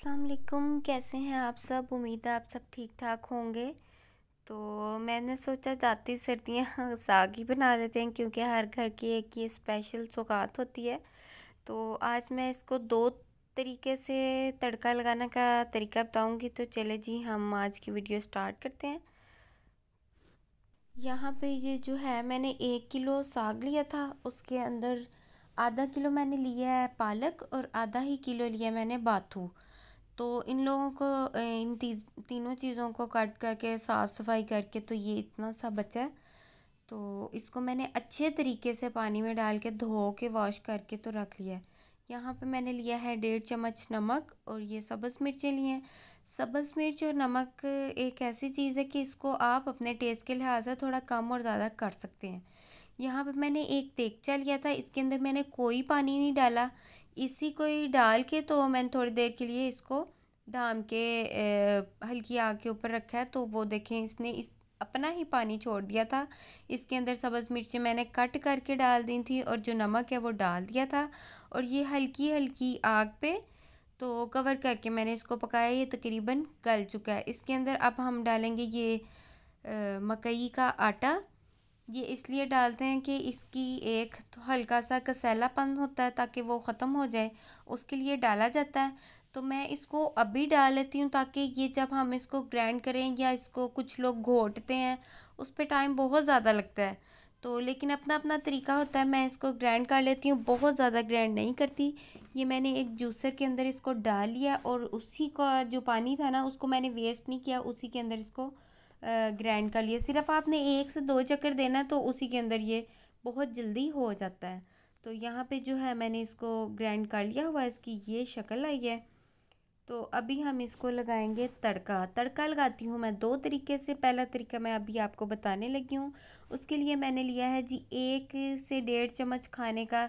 अस्सलाम वालेकुम कैसे हैं आप सब उम्मीद है आप सब ठीक ठाक होंगे तो मैंने सोचा जाती सर्दियाँ साग ही बना लेते हैं क्योंकि हर घर की एक ये स्पेशल सौगात होती है तो आज मैं इसको दो तरीके से तड़का लगाने का तरीका बताऊंगी तो चले जी हम आज की वीडियो स्टार्ट करते हैं यहाँ पे ये जो है मैंने एक किलो साग लिया था उसके अंदर आधा किलो मैंने लिया है पालक और आधा ही किलो लिया मैंने बाथू तो इन लोगों को इन तीज तीनों चीज़ों को कट करके साफ़ सफाई करके तो ये इतना सा बचा तो इसको मैंने अच्छे तरीके से पानी में डाल के धो के वॉश करके तो रख लिया है यहाँ पे मैंने लिया है डेढ़ चम्मच नमक और ये सब्ज़ मिर्चें लिए हैं सब्ज़ मिर्च और नमक एक ऐसी चीज़ है कि इसको आप अपने टेस्ट के लिहाज से थोड़ा कम और ज़्यादा कर सकते हैं यहाँ पे मैंने एक देगचा लिया था इसके अंदर मैंने कोई पानी नहीं डाला इसी को ही डाल के तो मैंने थोड़ी देर के लिए इसको ढाम के हल्की आग के ऊपर रखा है तो वो देखें इसने इस अपना ही पानी छोड़ दिया था इसके अंदर सब्ज़ मिर्ची मैंने कट करके डाल दी थी और जो नमक है वो डाल दिया था और ये हल्की हल्की आग पे तो कवर करके मैंने इसको पकाया ये तकरीबन गल चुका है इसके अंदर अब हम डालेंगे ये मकई का आटा ये इसलिए डालते हैं कि इसकी एक हल्का सा कसैलापन होता है ताकि वो ख़त्म हो जाए उसके लिए डाला जाता है तो मैं इसको अभी डाल लेती हूँ ताकि ये जब हम इसको ग्राइंड करें या इसको कुछ लोग घोटते हैं उस पर टाइम बहुत ज़्यादा लगता है तो लेकिन अपना अपना तरीका होता है मैं इसको ग्राइंड कर लेती हूँ बहुत ज़्यादा ग्राइंड नहीं करती ये मैंने एक जूसर के अंदर इसको डाल लिया और उसी का जो पानी था ना उसको मैंने वेस्ट नहीं किया उसी के अंदर इसको ग्राइंड कर लिया सिर्फ आपने एक से दो चक्कर देना है तो उसी के अंदर ये बहुत जल्दी हो जाता है तो यहाँ पे जो है मैंने इसको ग्राइंड कर लिया हुआ इसकी ये शक्ल आई है तो अभी हम इसको लगाएंगे तड़का तड़का लगाती हूँ मैं दो तरीके से पहला तरीका मैं अभी आपको बताने लगी हूँ उसके लिए मैंने लिया है जी एक से डेढ़ चम्मच खाने का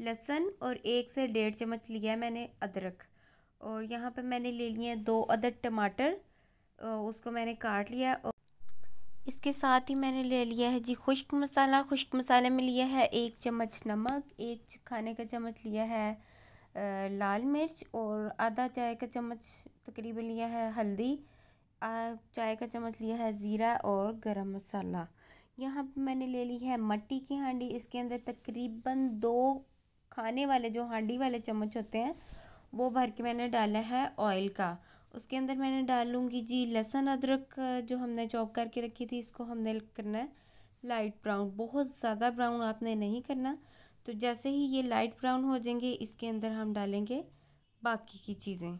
लहसन और एक से डेढ़ चम्मच लिया है मैंने अदरक और यहाँ पे मैंने ले लिए दो अदर टमाटर उसको मैंने काट लिया इसके साथ ही मैंने ले लिया है जी खुश्क मसाला खुश्क मसाले में लिया है एक चम्मच नमक एक खाने का चम्मच लिया है लाल मिर्च और आधा चाय का चम्मच तकरीबन लिया है हल्दी चाय का चम्मच लिया है ज़ीरा और गरम मसाला यहाँ पर मैंने ले ली है मट्टी की हांडी इसके अंदर तकरीबन दो खाने वाले जो हांडी वाले चम्मच होते हैं वो भर के मैंने डाला है ऑयल का उसके अंदर मैंने डालूँगी जी लहसुन अदरक जो हमने चॉप करके रखी थी इसको हमने करना है लाइट ब्राउन बहुत ज़्यादा ब्राउन आपने नहीं करना तो जैसे ही ये लाइट ब्राउन हो जाएंगे इसके अंदर हम डालेंगे बाकी की चीज़ें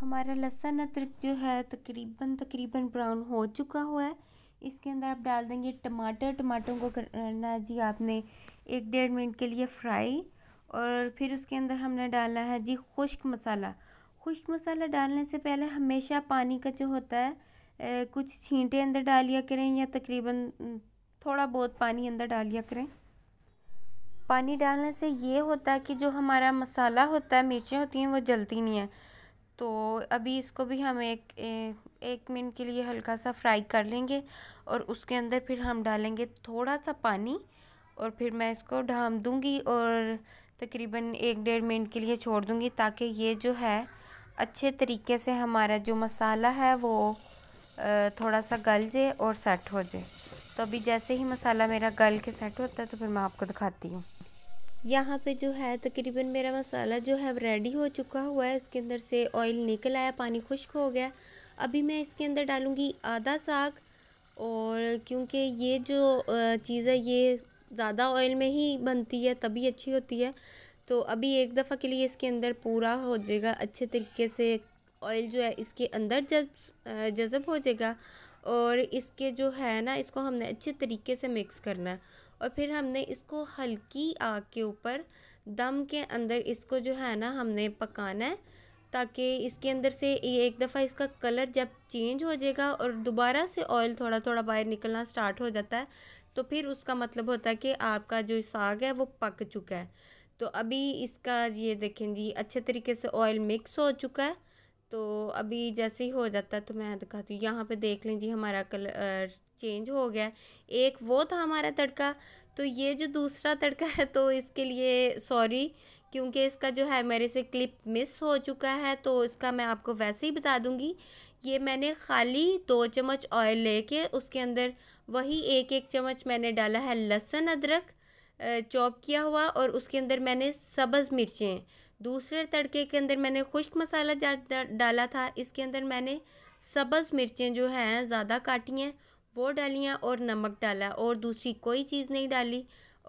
हमारा लहसुन अदरक जो है तकरीबन तकरीबन ब्राउन हो चुका हुआ है इसके अंदर आप डाल देंगे टमाटर टमाटरों को करना जी आपने एक डेढ़ मिनट के लिए फ्राई और फिर उसके अंदर हमने डालना है जी खुश्क मसाला खुश्क मसाला डालने से पहले हमेशा पानी का जो होता है ए, कुछ छींटे अंदर डालिया करें या तकरीबन थोड़ा बहुत पानी अंदर डालिया करें पानी डालने से ये होता है कि जो हमारा मसाला होता है मिर्चें होती हैं वो जलती नहीं है तो अभी इसको भी हम एक ए, एक मिनट के लिए हल्का सा फ्राई कर लेंगे और उसके अंदर फिर हम डालेंगे थोड़ा सा पानी और फिर मैं इसको ढाम दूँगी और तकरीबन एक डेढ़ मिनट के लिए छोड़ दूँगी ताकि ये जो है अच्छे तरीके से हमारा जो मसाला है वो थोड़ा सा गल जाए और सेट हो जाए तो अभी जैसे ही मसाला मेरा गल के सेट होता है तो फिर मैं आपको दिखाती हूँ यहाँ पे जो है तकरीबन मेरा मसाला जो है रेडी हो चुका हुआ है इसके अंदर से ऑयल निकल आया पानी खुश्क हो गया अभी मैं इसके अंदर डालूँगी आधा साग और क्योंकि ये जो चीज़ है ये ज़्यादा ऑयल में ही बनती है तभी अच्छी होती है तो अभी एक दफ़ा के लिए इसके अंदर पूरा हो जाएगा अच्छे तरीके से ऑयल जो है इसके अंदर जज जज़ब हो जाएगा और इसके जो है ना इसको हमने अच्छे तरीके से मिक्स करना है और फिर हमने इसको हल्की आग के ऊपर दम के अंदर इसको जो है ना हमने पकाना है ताकि इसके अंदर से ये एक दफ़ा इसका कलर जब चेंज हो जाएगा और दोबारा से ऑयल थोड़ा थोड़ा बाहर निकलना स्टार्ट हो जाता है तो फिर उसका मतलब होता है कि आपका जो साग है वो पक चुका है तो अभी इसका ये देखें जी अच्छे तरीके से ऑयल मिक्स हो चुका है तो अभी जैसे ही हो जाता है तो मैं दिखाती हूँ यहाँ पे देख लें जी हमारा कलर चेंज हो गया एक वो था हमारा तड़का तो ये जो दूसरा तड़का है तो इसके लिए सॉरी क्योंकि इसका जो है मेरे से क्लिप मिस हो चुका है तो इसका मैं आपको वैसे ही बता दूँगी ये मैंने खाली दो चम्मच ऑयल लेके उसके अंदर वही एक एक चम्मच मैंने डाला है लहसुन अदरक चॉप किया हुआ और उसके अंदर मैंने सब्ज़ मिर्चें दूसरे तड़के के अंदर मैंने खुश्क मसाला डाला था इसके अंदर मैंने सब्ज़ मिर्चें जो हैं ज़्यादा काटी हैं वो डाली हैं और नमक डाला और दूसरी कोई चीज़ नहीं डाली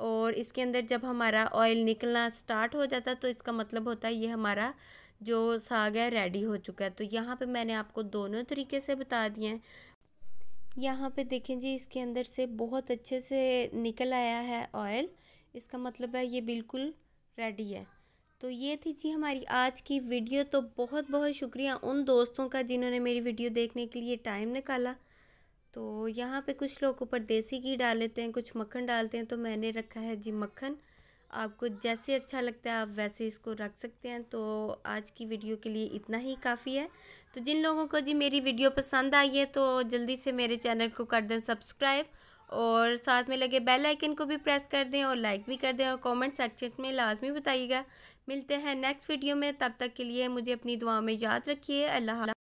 और इसके अंदर जब हमारा ऑयल निकलना स्टार्ट हो जाता तो इसका मतलब होता है ये हमारा जो साग है रेडी हो चुका है तो यहाँ पे मैंने आपको दोनों तरीके से बता दिए हैं यहाँ पे देखें जी इसके अंदर से बहुत अच्छे से निकल आया है ऑयल इसका मतलब है ये बिल्कुल रेडी है तो ये थी जी हमारी आज की वीडियो तो बहुत बहुत शुक्रिया उन दोस्तों का जिन्होंने मेरी वीडियो देखने के लिए टाइम निकाला तो यहाँ पे कुछ लोग ऊपर देसी घी डाल लेते हैं कुछ मक्खन डालते हैं तो मैंने रखा है जी मक्खन आपको जैसे अच्छा लगता है आप वैसे इसको रख सकते हैं तो आज की वीडियो के लिए इतना ही काफ़ी है तो जिन लोगों को जी मेरी वीडियो पसंद आई है तो जल्दी से मेरे चैनल को कर दें सब्सक्राइब और साथ में लगे बेल आइकन को भी प्रेस कर दें और लाइक भी कर दें और कमेंट सेक्शन में लाजमी बताइएगा मिलते हैं नेक्स्ट वीडियो में तब तक के लिए मुझे अपनी दुआ में याद रखिए अल्लाह